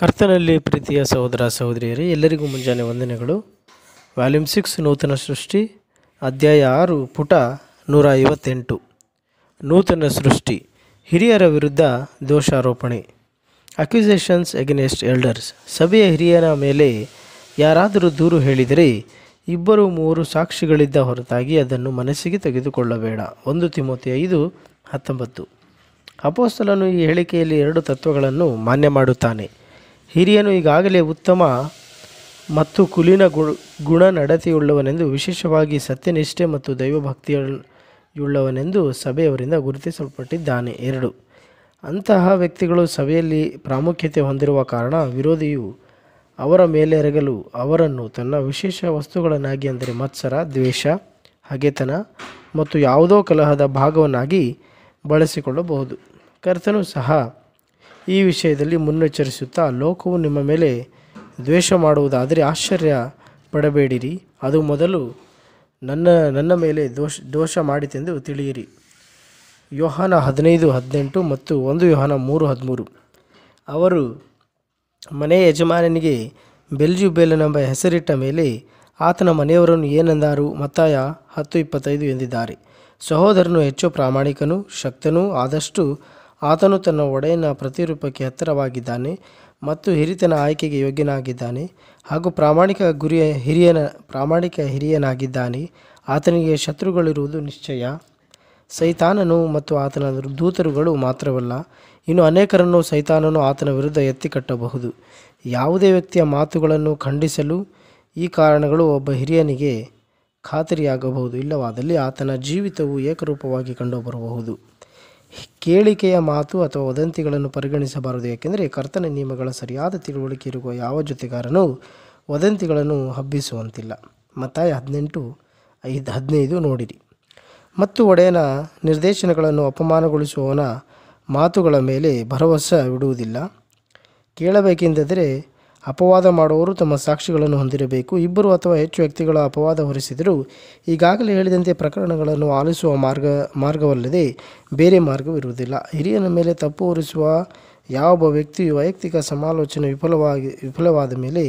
ಕರ್ತನಲ್ಲಿ ಪ್ರೀತಿಯ ಸಹೋದರ ಸಹೋದರಿಯರೇ ಎಲ್ಲರಿಗೂ ಮುಂಜಾನೆ ವಂದನೆಗಳು ವ್ಯಾಲ್ಯೂಮ್ ಸಿಕ್ಸ್ ನೂತನ ಸೃಷ್ಟಿ ಅಧ್ಯಾಯ ಆರು ಪುಟ ನೂರ ಐವತ್ತೆಂಟು ನೂತನ ಸೃಷ್ಟಿ ಹಿರಿಯರ ವಿರುದ್ಧ ದೋಷಾರೋಪಣೆ ಅಕ್ಯುಸೇಷನ್ಸ್ ಎಗೇನೆಸ್ಟ್ ಎಲ್ಡರ್ಸ್ ಸಭೆಯ ಹಿರಿಯರ ಮೇಲೆ ಯಾರಾದರೂ ದೂರು ಹೇಳಿದರೆ ಇಬ್ಬರು ಮೂವರು ಸಾಕ್ಷಿಗಳಿದ್ದ ಹೊರತಾಗಿ ಅದನ್ನು ಮನಸ್ಸಿಗೆ ತೆಗೆದುಕೊಳ್ಳಬೇಡ ಒಂದು ತಿಮೋತಿ ಐದು ಹತ್ತೊಂಬತ್ತು ಅಪೋಸ್ತಲನು ಈ ಹೇಳಿಕೆಯಲ್ಲಿ ಎರಡು ತತ್ವಗಳನ್ನು ಮಾನ್ಯ ಮಾಡುತ್ತಾನೆ ಹಿರಿಯನು ಈಗಾಗಲೇ ಉತ್ತಮ ಮತ್ತು ಕುಲಿನ ಗುಣ ಗುಣ ನಡತೆಯುಳ್ಳವನೆಂದು ವಿಶೇಷವಾಗಿ ಸತ್ಯನಿಷ್ಠೆ ಮತ್ತು ದೈವಭಕ್ತಿಯುಳ್ಳವನೆಂದು ಸಭೆಯವರಿಂದ ಗುರುತಿಸಲ್ಪಟ್ಟಿದ್ದಾನೆ ಎರಡು ಅಂತಹ ವ್ಯಕ್ತಿಗಳು ಸಭೆಯಲ್ಲಿ ಪ್ರಾಮುಖ್ಯತೆ ಹೊಂದಿರುವ ಕಾರಣ ವಿರೋಧಿಯು ಅವರ ಮೇಲೆರಗಲು ಅವರನ್ನು ತನ್ನ ವಿಶೇಷ ವಸ್ತುಗಳನ್ನಾಗಿ ಅಂದರೆ ಮತ್ಸರ ದ್ವೇಷ ಹಗೆತನ ಮತ್ತು ಯಾವುದೋ ಕಲಹದ ಭಾಗವನ್ನಾಗಿ ಬಳಸಿಕೊಳ್ಳಬಹುದು ಕರ್ತನು ಸಹ ಈ ವಿಷಯದಲ್ಲಿ ಮುನ್ನೆಚ್ಚರಿಸುತ್ತಾ ಲೋಕವು ನಿಮ್ಮ ಮೇಲೆ ದ್ವೇಷ ಮಾಡುವುದಾದರೆ ಆಶ್ಚರ್ಯ ಪಡಬೇಡಿರಿ ಅದು ಮೊದಲು ನನ್ನ ನನ್ನ ಮೇಲೆ ದೋಷ ದೋಷ ಮಾಡಿತೆಂದು ತಿಳಿಯಿರಿ ಯೋಹಾನ ಹದಿನೈದು ಹದಿನೆಂಟು ಮತ್ತು ಒಂದು ಯೋಹಾನ ಮೂರು ಹದಿಮೂರು ಅವರು ಮನೆಯ ಯಜಮಾನನಿಗೆ ಬೆಲ್ಜು ಎಂಬ ಹೆಸರಿಟ್ಟ ಮೇಲೆ ಆತನ ಮನೆಯವರನ್ನು ಏನೆಂದಾರು ಮತ್ತಾಯ ಹತ್ತು ಇಪ್ಪತ್ತೈದು ಎಂದಿದ್ದಾರೆ ಸಹೋದರನು ಹೆಚ್ಚು ಪ್ರಾಮಾಣಿಕನು ಶಕ್ತನೂ ಆದಷ್ಟು ಆತನು ತನ್ನ ಒಡೆಯನ ಪ್ರತಿರೂಪಕ್ಕೆ ಹತ್ತಿರವಾಗಿದ್ದಾನೆ ಮತ್ತು ಹಿರಿತನ ಆಯ್ಕೆಗೆ ಯೋಗ್ಯನಾಗಿದ್ದಾನೆ ಹಾಗೂ ಪ್ರಾಮಾಣಿಕ ಗುರಿಯ ಹಿರಿಯನ ಪ್ರಾಮಾಣಿಕ ಹಿರಿಯನಾಗಿದ್ದಾನೆ ಆತನಿಗೆ ಶತ್ರುಗಳಿರುವುದು ನಿಶ್ಚಯ ಸೈತಾನನು ಮತ್ತು ಆತನ ದೂತರುಗಳು ಮಾತ್ರವಲ್ಲ ಇನ್ನು ಅನೇಕರನ್ನು ಸೈತಾನನು ಆತನ ವಿರುದ್ಧ ಎತ್ತಿಕಟ್ಟಬಹುದು ಯಾವುದೇ ವ್ಯಕ್ತಿಯ ಮಾತುಗಳನ್ನು ಖಂಡಿಸಲು ಈ ಕಾರಣಗಳು ಒಬ್ಬ ಹಿರಿಯನಿಗೆ ಖಾತರಿಯಾಗಬಹುದು ಇಲ್ಲವಾದಲ್ಲಿ ಆತನ ಜೀವಿತವು ಏಕರೂಪವಾಗಿ ಕಂಡುಬರಬಹುದು ಕೇಳಿಕೆಯ ಮಾತು ಅಥವಾ ವದಂತಿಗಳನ್ನು ಪರಿಗಣಿಸಬಾರದು ಏಕೆಂದರೆ ಕರ್ತನ ನಿಯಮಗಳ ಸರಿಯಾದ ತಿಳುವಳಿಕೆ ಇರುವ ಯಾವ ಜೊತೆಗಾರನು ವದಂತಿಗಳನ್ನು ಹಬ್ಬಿಸುವಂತಿಲ್ಲ ಮತ್ತಾಯ ಹದಿನೆಂಟು ಐದು ಹದಿನೈದು ನೋಡಿರಿ ಮತ್ತು ಒಡೆಯನ ನಿರ್ದೇಶನಗಳನ್ನು ಅಪಮಾನಗೊಳಿಸುವವನ ಮಾತುಗಳ ಮೇಲೆ ಭರವಸೆ ಬಿಡುವುದಿಲ್ಲ ಕೇಳಬೇಕೆಂದರೆ ಅಪವಾದ ಮಾಡುವವರು ತಮ್ಮ ಸಾಕ್ಷಿಗಳನ್ನು ಹೊಂದಿರಬೇಕು ಇಬ್ಬರು ಅಥವಾ ಹೆಚ್ಚು ವ್ಯಕ್ತಿಗಳ ಅಪವಾದ ಹೊರಿಸಿದರೂ ಈಗಾಗಲೇ ಹೇಳಿದಂತೆ ಪ್ರಕರಣಗಳನ್ನು ಆಲಿಸುವ ಮಾರ್ಗ ಮಾರ್ಗವಲ್ಲದೆ ಬೇರೆ ಮಾರ್ಗವಿರುವುದಿಲ್ಲ ಹಿರಿಯನ ಮೇಲೆ ತಪ್ಪು ಹೊರಿಸುವ ಯಾವೊಬ್ಬ ವ್ಯಕ್ತಿಯು ವೈಯಕ್ತಿಕ ಸಮಾಲೋಚನೆ ವಿಫಲವಾಗಿ ವಿಫಲವಾದ ಮೇಲೆ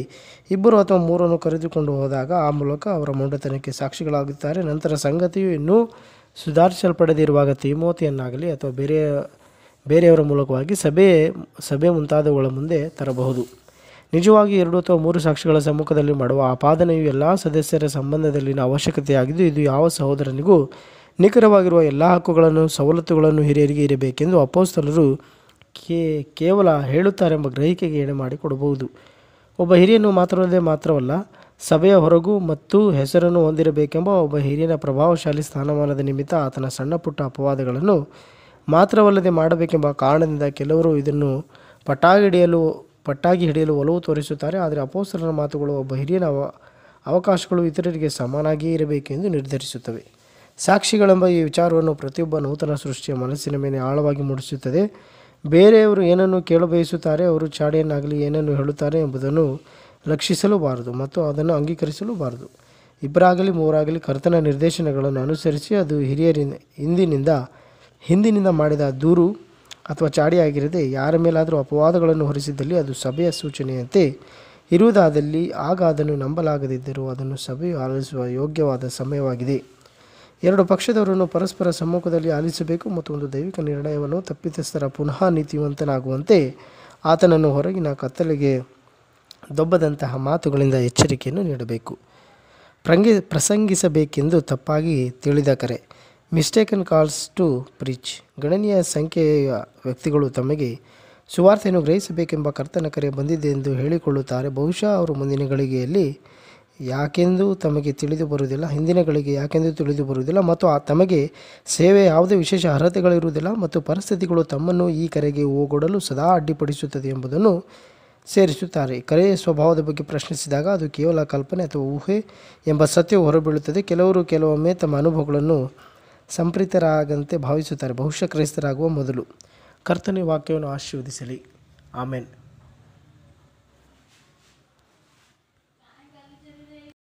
ಇಬ್ಬರು ಅಥವಾ ಮೂರನ್ನು ಕರೆದುಕೊಂಡು ಹೋದಾಗ ಆ ಮೂಲಕ ಅವರ ಮೊಂಡತನಕ್ಕೆ ಸಾಕ್ಷಿಗಳಾಗುತ್ತಾರೆ ನಂತರ ಸಂಗತಿಯು ಇನ್ನೂ ಸುಧಾರಿಸಲ್ಪಡದಿರುವಾಗ ತೀಮೋತಿಯನ್ನಾಗಲಿ ಅಥವಾ ಬೇರೆ ಬೇರೆಯವರ ಮೂಲಕವಾಗಿ ಸಭೆ ಸಭೆ ಮುಂತಾದವುಗಳ ಮುಂದೆ ತರಬಹುದು ನಿಜವಾಗಿ ಎರಡು ಅಥವಾ ಮೂರು ಸಾಕ್ಷಿಗಳ ಸಮ್ಮುಖದಲ್ಲಿ ಮಾಡುವ ಆಪಾದನೆಯು ಎಲ್ಲ ಸದಸ್ಯರ ಸಂಬಂಧದಲ್ಲಿನ ಅವಶ್ಯಕತೆಯಾಗಿದ್ದು ಇದು ಯಾವ ಸಹೋದರನಿಗೂ ನಿಖರವಾಗಿರುವ ಎಲ್ಲ ಹಕ್ಕುಗಳನ್ನು ಸವಲತ್ತುಗಳನ್ನು ಹಿರಿಯರಿಗೆ ಇರಬೇಕೆಂದು ಅಪೋಸ್ತಲರು ಕೇ ಕೇವಲ ಹೇಳುತ್ತಾರೆಂಬ ಗ್ರಹಿಕೆಗೆ ಎಣೆ ಮಾಡಿಕೊಡಬಹುದು ಒಬ್ಬ ಹಿರಿಯನು ಮಾತ್ರವಲ್ಲದೆ ಮಾತ್ರವಲ್ಲ ಸಭೆಯ ಹೊರಗೂ ಮತ್ತು ಹೆಸರನ್ನು ಹೊಂದಿರಬೇಕೆಂಬ ಒಬ್ಬ ಹಿರಿಯನ ಪ್ರಭಾವಶಾಲಿ ಸ್ಥಾನಮಾನದ ನಿಮಿತ್ತ ಆತನ ಸಣ್ಣ ಪುಟ್ಟ ಅಪವಾದಗಳನ್ನು ಮಾತ್ರವಲ್ಲದೆ ಮಾಡಬೇಕೆಂಬ ಕಾರಣದಿಂದ ಕೆಲವರು ಇದನ್ನು ಪಟಾಗಿಡಿಯಲು ಪಟ್ಟಾಗಿ ಹಿಡಿಯಲು ಒಲವು ತೋರಿಸುತ್ತಾರೆ ಆದರೆ ಅಪೋಸ್ತರರ ಮಾತುಗಳು ಒಬ್ಬ ಹಿರಿಯನ ಅವಕಾಶಗಳು ಇತರರಿಗೆ ಸಮನಾಗಿಯೇ ಇರಬೇಕೆಂದು ನಿರ್ಧರಿಸುತ್ತವೆ ಸಾಕ್ಷಿಗಳೆಂಬ ಈ ವಿಚಾರವನ್ನು ಪ್ರತಿಯೊಬ್ಬ ನೂತನ ಸೃಷ್ಟಿಯ ಮನಸ್ಸಿನ ಮೇಲೆ ಆಳವಾಗಿ ಮೂಡಿಸುತ್ತದೆ ಬೇರೆಯವರು ಏನನ್ನು ಕೇಳಬಯಸುತ್ತಾರೆ ಅವರು ಚಾಡೆಯನ್ನಾಗಲಿ ಏನನ್ನು ಹೇಳುತ್ತಾರೆ ಎಂಬುದನ್ನು ಲಕ್ಷಿಸಲೂಬಾರದು ಮತ್ತು ಅದನ್ನು ಅಂಗೀಕರಿಸಲೂಬಾರದು ಇಬ್ಬರಾಗಲಿ ಮೂವರಾಗಲಿ ಕರ್ತನ ನಿರ್ದೇಶನಗಳನ್ನು ಅನುಸರಿಸಿ ಅದು ಹಿರಿಯರಿಂದ ಹಿಂದಿನಿಂದ ಹಿಂದಿನಿಂದ ಮಾಡಿದ ದೂರು ಅಥವಾ ಚಾಡಿಯಾಗಿರದೆ ಯಾರ ಮೇಲಾದರೂ ಅಪವಾದಗಳನ್ನು ಹೊರಿಸಿದ್ದಲ್ಲಿ ಅದು ಸಭೆಯ ಸೂಚನೆಯಂತೆ ಇರುವುದಾದಲ್ಲಿ ಆಗ ಅದನ್ನು ನಂಬಲಾಗದಿದ್ದರೂ ಅದನ್ನು ಸಭೆಯು ಆಲಿಸುವ ಯೋಗ್ಯವಾದ ಸಮಯವಾಗಿದೆ ಎರಡು ಪಕ್ಷದವರನ್ನು ಪರಸ್ಪರ ಸಮ್ಮುಖದಲ್ಲಿ ಆಲಿಸಬೇಕು ಮತ್ತು ಒಂದು ದೈವಿಕ ನಿರ್ಣಯವನ್ನು ತಪ್ಪಿತಸ್ಥರ ಪುನಃ ನೀತಿವಂತನಾಗುವಂತೆ ಆತನನ್ನು ಹೊರಗಿನ ಕತ್ತಲೆಗೆ ದೊಬ್ಬದಂತಹ ಮಾತುಗಳಿಂದ ಎಚ್ಚರಿಕೆಯನ್ನು ನೀಡಬೇಕು ಪ್ರಂಗಿ ಪ್ರಸಂಗಿಸಬೇಕೆಂದು ತಪ್ಪಾಗಿ ತಿಳಿದ ಕರೆ ಮಿಸ್ಟೇಕನ್ ಕಾಲ್ಸ್ ಟು ಪ್ರೀಚ್ ಗಣನೀಯ ಸಂಖ್ಯೆಯ ವ್ಯಕ್ತಿಗಳು ತಮಗೆ ಸುವಾರ್ತೆಯನ್ನು ಗ್ರಹಿಸಬೇಕೆಂಬ ಕರ್ತನ ಕರೆ ಬಂದಿದೆ ಎಂದು ಹೇಳಿಕೊಳ್ಳುತ್ತಾರೆ ಬಹುಶಃ ಅವರು ಮುಂದಿನ ಗಳಿಗೆಯಲ್ಲಿ ಯಾಕೆಂದು ತಮಗೆ ತಿಳಿದು ಬರುವುದಿಲ್ಲ ಹಿಂದಿನ ಗಳಿಗೆ ಯಾಕೆಂದು ತಿಳಿದು ಬರುವುದಿಲ್ಲ ಮತ್ತು ಆ ತಮಗೆ ಸೇವೆ ಯಾವುದೇ ವಿಶೇಷ ಅರ್ಹತೆಗಳಿರುವುದಿಲ್ಲ ಮತ್ತು ಪರಿಸ್ಥಿತಿಗಳು ತಮ್ಮನ್ನು ಈ ಕರೆಗೆ ಹೋಗೊಡಲು ಸದಾ ಅಡ್ಡಿಪಡಿಸುತ್ತದೆ ಎಂಬುದನ್ನು ಸೇರಿಸುತ್ತಾರೆ ಕರೆಯ ಸ್ವಭಾವದ ಬಗ್ಗೆ ಪ್ರಶ್ನಿಸಿದಾಗ ಅದು ಕೇವಲ ಕಲ್ಪನೆ ಅಥವಾ ಊಹೆ ಎಂಬ ಸತ್ಯವು ಹೊರಬೀಳುತ್ತದೆ ಕೆಲವರು ಕೆಲವೊಮ್ಮೆ ತಮ್ಮ ಅನುಭವಗಳನ್ನು ಸಂಪ್ರೀತರಾಗಂತೆ ಭಾವಿಸುತ್ತಾರೆ ಬಹುಶಃ ಕ್ರೈಸ್ತರಾಗುವ ಮೊದಲು ಕರ್ತನಿ ವಾಕ್ಯವನ್ನು ಆಶೀರ್ವದಿಸಲಿ ಆಮೇನ್